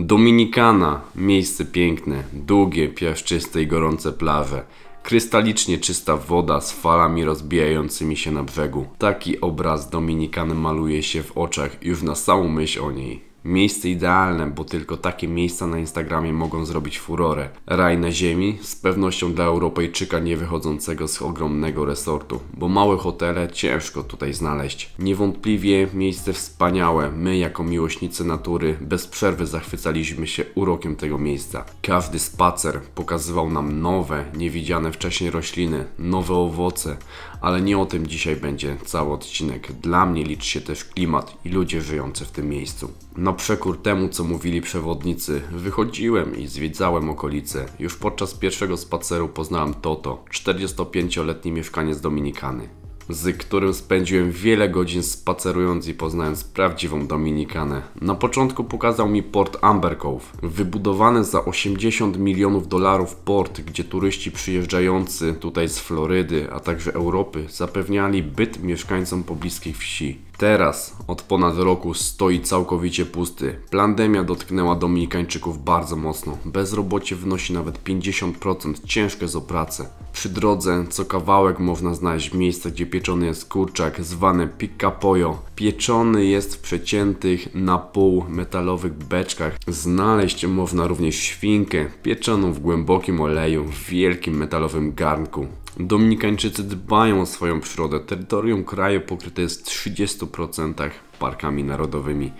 Dominikana, miejsce piękne, długie, piaszczyste i gorące plaże. Krystalicznie czysta woda z falami rozbijającymi się na brzegu. Taki obraz Dominikany maluje się w oczach już na samą myśl o niej. Miejsce idealne, bo tylko takie miejsca na Instagramie mogą zrobić furorę. Raj na ziemi, z pewnością dla Europejczyka nie wychodzącego z ogromnego resortu, bo małe hotele ciężko tutaj znaleźć. Niewątpliwie miejsce wspaniałe. My, jako miłośnicy natury, bez przerwy zachwycaliśmy się urokiem tego miejsca. Każdy spacer pokazywał nam nowe, niewidziane wcześniej rośliny, nowe owoce, ale nie o tym dzisiaj będzie cały odcinek. Dla mnie liczy się też klimat i ludzie żyjący w tym miejscu. Na no przekór temu, co mówili przewodnicy, wychodziłem i zwiedzałem okolice. Już podczas pierwszego spaceru poznałem Toto, 45-letni mieszkaniec Dominikany z którym spędziłem wiele godzin spacerując i poznając prawdziwą Dominikanę. Na początku pokazał mi port Amber Cove, wybudowany za 80 milionów dolarów port, gdzie turyści przyjeżdżający tutaj z Florydy, a także Europy zapewniali byt mieszkańcom pobliskiej wsi. Teraz od ponad roku stoi całkowicie pusty. Pandemia dotknęła Dominikańczyków bardzo mocno. Bezrobocie wynosi nawet 50%, ciężkie jest o pracę. Przy drodze co kawałek można znaleźć miejsce, gdzie pieczony jest kurczak, zwany pikapojo. Pieczony jest w przeciętych na pół metalowych beczkach. Znaleźć można również świnkę pieczoną w głębokim oleju w wielkim metalowym garnku. Dominikańczycy dbają o swoją przyrodę. Terytorium kraju pokryte jest w 30% parkami narodowymi.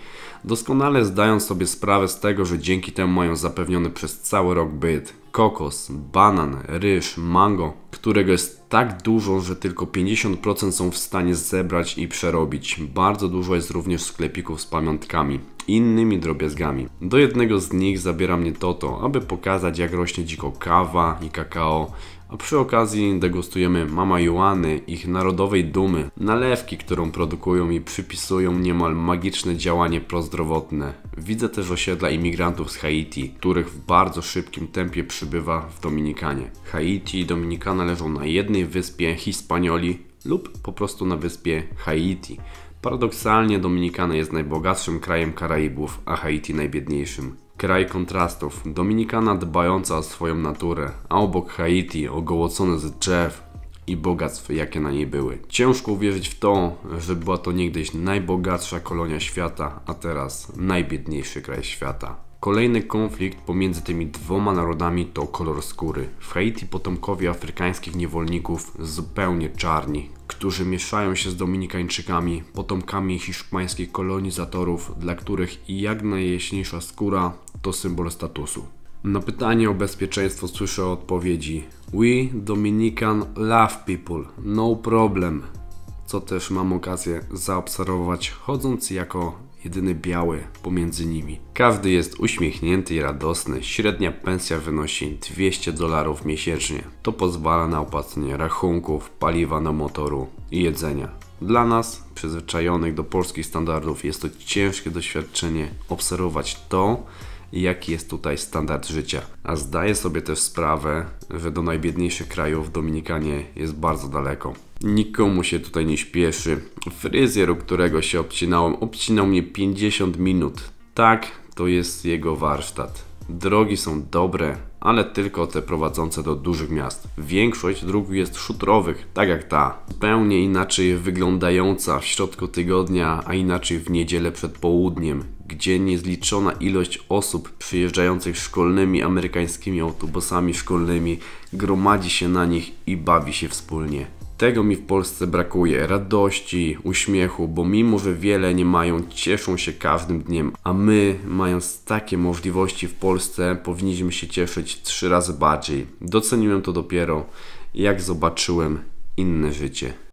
Doskonale zdają sobie sprawę z tego, że dzięki temu mają zapewniony przez cały rok byt. Kokos, banan, ryż, mango, którego jest tak dużo, że tylko 50% są w stanie zebrać i przerobić. Bardzo dużo jest również sklepików z pamiątkami i innymi drobiazgami. Do jednego z nich zabiera mnie Toto, aby pokazać jak rośnie dziko kawa i kakao, a przy okazji degustujemy mama Joany, ich narodowej dumy, nalewki, którą produkują i przypisują niemal magiczne działanie prozdrowotne. Widzę też osiedla imigrantów z Haiti, których w bardzo szybkim tempie przybywa w Dominikanie. Haiti i Dominikana leżą na jednej wyspie Hispanioli lub po prostu na wyspie Haiti. Paradoksalnie Dominikana jest najbogatszym krajem Karaibów, a Haiti najbiedniejszym. Kraj kontrastów. Dominikana dbająca o swoją naturę, a obok Haiti ogołocone z drzew i bogactw, jakie na niej były. Ciężko uwierzyć w to, że była to niegdyś najbogatsza kolonia świata, a teraz najbiedniejszy kraj świata. Kolejny konflikt pomiędzy tymi dwoma narodami to kolor skóry. W Haiti potomkowie afrykańskich niewolników zupełnie czarni, którzy mieszają się z Dominikańczykami, potomkami hiszpańskich kolonizatorów, dla których jak najjaśniejsza skóra to symbol statusu. Na pytanie o bezpieczeństwo słyszę odpowiedzi We Dominican love people, no problem, co też mam okazję zaobserwować chodząc jako jedyny biały pomiędzy nimi. Każdy jest uśmiechnięty i radosny. Średnia pensja wynosi 200 dolarów miesięcznie. To pozwala na opłacenie rachunków, paliwa do motoru i jedzenia. Dla nas, przyzwyczajonych do polskich standardów, jest to ciężkie doświadczenie obserwować to, i jaki jest tutaj standard życia. A zdaję sobie też sprawę, że do najbiedniejszych krajów Dominikanie jest bardzo daleko. Nikomu się tutaj nie śpieszy. Fryzjer, u którego się obcinałem, obcinał mnie 50 minut. Tak, to jest jego warsztat. Drogi są dobre, ale tylko te prowadzące do dużych miast. Większość dróg jest szutrowych, tak jak ta. Zupełnie inaczej wyglądająca w środku tygodnia, a inaczej w niedzielę przed południem gdzie niezliczona ilość osób przyjeżdżających szkolnymi amerykańskimi autobusami szkolnymi gromadzi się na nich i bawi się wspólnie. Tego mi w Polsce brakuje radości, uśmiechu, bo mimo że wiele nie mają, cieszą się każdym dniem, a my, mając takie możliwości w Polsce, powinniśmy się cieszyć trzy razy bardziej. Doceniłem to dopiero, jak zobaczyłem inne życie.